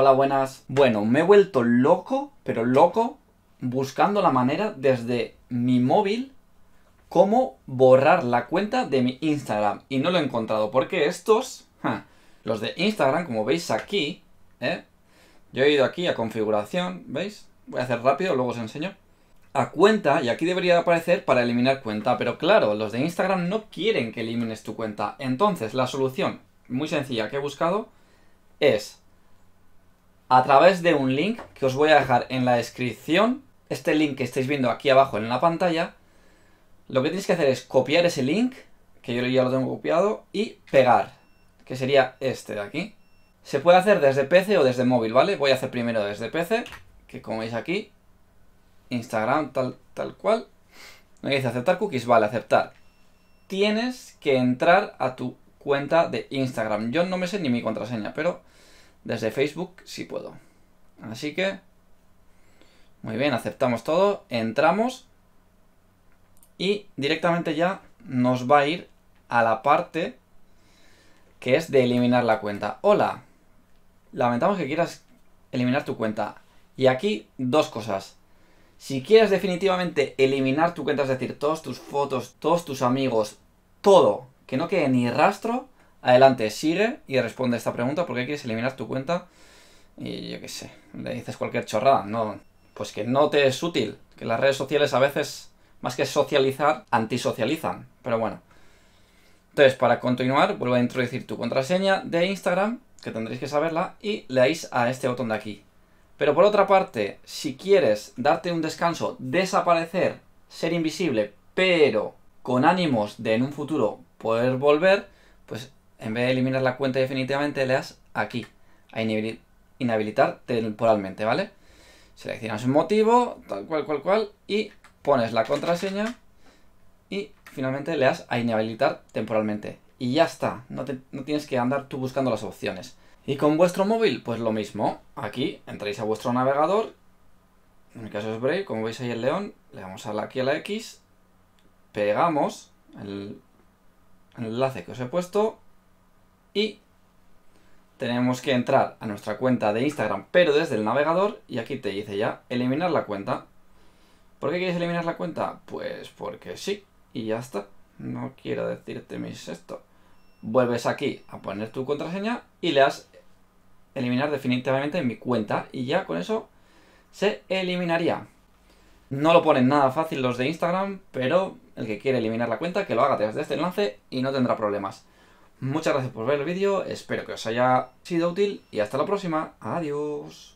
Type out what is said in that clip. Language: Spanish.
Hola, buenas. Bueno, me he vuelto loco, pero loco, buscando la manera desde mi móvil cómo borrar la cuenta de mi Instagram. Y no lo he encontrado, porque estos, los de Instagram, como veis aquí, ¿eh? yo he ido aquí a configuración, ¿veis? Voy a hacer rápido, luego os enseño. A cuenta, y aquí debería aparecer para eliminar cuenta, pero claro, los de Instagram no quieren que elimines tu cuenta. Entonces, la solución muy sencilla que he buscado es a través de un link que os voy a dejar en la descripción. Este link que estáis viendo aquí abajo en la pantalla. Lo que tenéis que hacer es copiar ese link, que yo ya lo tengo copiado, y pegar, que sería este de aquí. Se puede hacer desde PC o desde móvil, ¿vale? Voy a hacer primero desde PC, que como veis aquí, Instagram tal, tal cual. Me dice aceptar cookies, vale, aceptar. Tienes que entrar a tu cuenta de Instagram. Yo no me sé ni mi contraseña, pero desde Facebook sí puedo. Así que... Muy bien, aceptamos todo, entramos y directamente ya nos va a ir a la parte que es de eliminar la cuenta. Hola, lamentamos que quieras eliminar tu cuenta. Y aquí dos cosas. Si quieres definitivamente eliminar tu cuenta, es decir, todas tus fotos, todos tus amigos, todo, que no quede ni rastro, Adelante, sigue y responde esta pregunta porque quieres eliminar tu cuenta. Y yo qué sé, le dices cualquier chorrada, no. Pues que no te es útil, que las redes sociales a veces, más que socializar, antisocializan. Pero bueno. Entonces, para continuar, vuelvo a introducir tu contraseña de Instagram, que tendréis que saberla, y le a este botón de aquí. Pero por otra parte, si quieres darte un descanso, desaparecer, ser invisible, pero con ánimos de en un futuro poder volver, pues en vez de eliminar la cuenta definitivamente, le das aquí, a inhabilitar temporalmente, ¿vale? Seleccionas un motivo, tal cual, cual, cual, y pones la contraseña y finalmente le das a inhabilitar temporalmente. Y ya está, no, tienes que andar tú buscando las opciones. Y con vuestro móvil, pues lo mismo. Aquí entráis a vuestro navegador, en mi caso es Brave, como veis ahí el león, le damos aquí a la X, pegamos el enlace que os he puesto, y tenemos que entrar a nuestra cuenta de Instagram, pero desde el navegador, y aquí te dice ya, eliminar la cuenta. ¿Por qué quieres eliminar la cuenta? Pues porque sí, y ya está. No quiero decirte mis esto. Vuelves aquí a poner tu contraseña y le das eliminar definitivamente mi cuenta y ya con eso se eliminaría. No lo ponen nada fácil los de Instagram, pero el que quiere eliminar la cuenta que lo haga desde este enlace y no tendrá problemas. Muchas gracias por ver el vídeo, espero que os haya sido útil y hasta la próxima. Adiós.